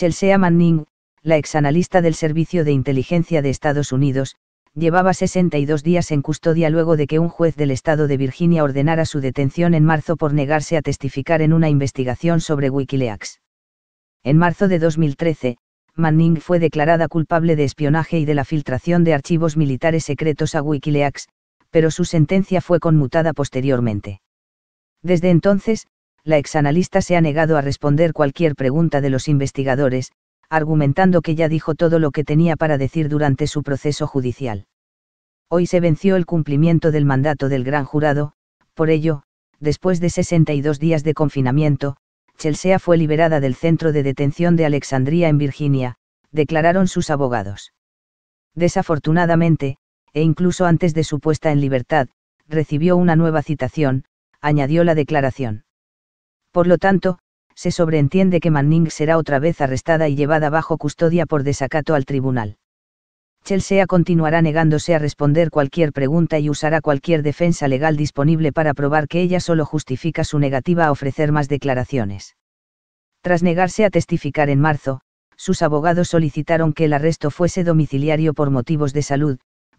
Chelsea Manning, la exanalista del Servicio de Inteligencia de Estados Unidos, llevaba 62 días en custodia luego de que un juez del estado de Virginia ordenara su detención en marzo por negarse a testificar en una investigación sobre Wikileaks. En marzo de 2013, Manning fue declarada culpable de espionaje y de la filtración de archivos militares secretos a Wikileaks, pero su sentencia fue conmutada posteriormente. Desde entonces, la exanalista se ha negado a responder cualquier pregunta de los investigadores, argumentando que ya dijo todo lo que tenía para decir durante su proceso judicial. Hoy se venció el cumplimiento del mandato del gran jurado, por ello, después de 62 días de confinamiento, Chelsea fue liberada del centro de detención de Alexandria en Virginia, declararon sus abogados. Desafortunadamente, e incluso antes de su puesta en libertad, recibió una nueva citación, añadió la declaración. Por lo tanto, se sobreentiende que Manning será otra vez arrestada y llevada bajo custodia por desacato al tribunal. Chelsea continuará negándose a responder cualquier pregunta y usará cualquier defensa legal disponible para probar que ella solo justifica su negativa a ofrecer más declaraciones. Tras negarse a testificar en marzo, sus abogados solicitaron que el arresto fuese domiciliario por motivos de salud,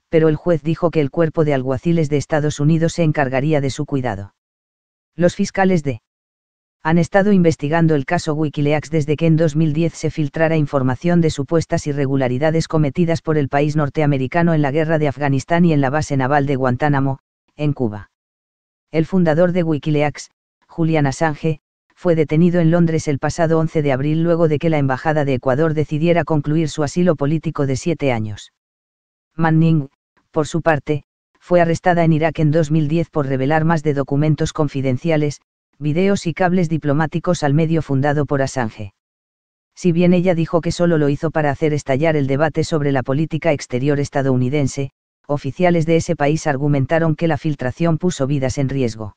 pero el juez dijo que el cuerpo de alguaciles de Estados Unidos se encargaría de su cuidado. Los fiscales de han estado investigando el caso Wikileaks desde que en 2010 se filtrara información de supuestas irregularidades cometidas por el país norteamericano en la guerra de Afganistán y en la base naval de Guantánamo, en Cuba. El fundador de Wikileaks, Julian Assange, fue detenido en Londres el pasado 11 de abril luego de que la Embajada de Ecuador decidiera concluir su asilo político de siete años. Manning, por su parte, fue arrestada en Irak en 2010 por revelar más de documentos confidenciales, videos y cables diplomáticos al medio fundado por Assange. Si bien ella dijo que solo lo hizo para hacer estallar el debate sobre la política exterior estadounidense, oficiales de ese país argumentaron que la filtración puso vidas en riesgo.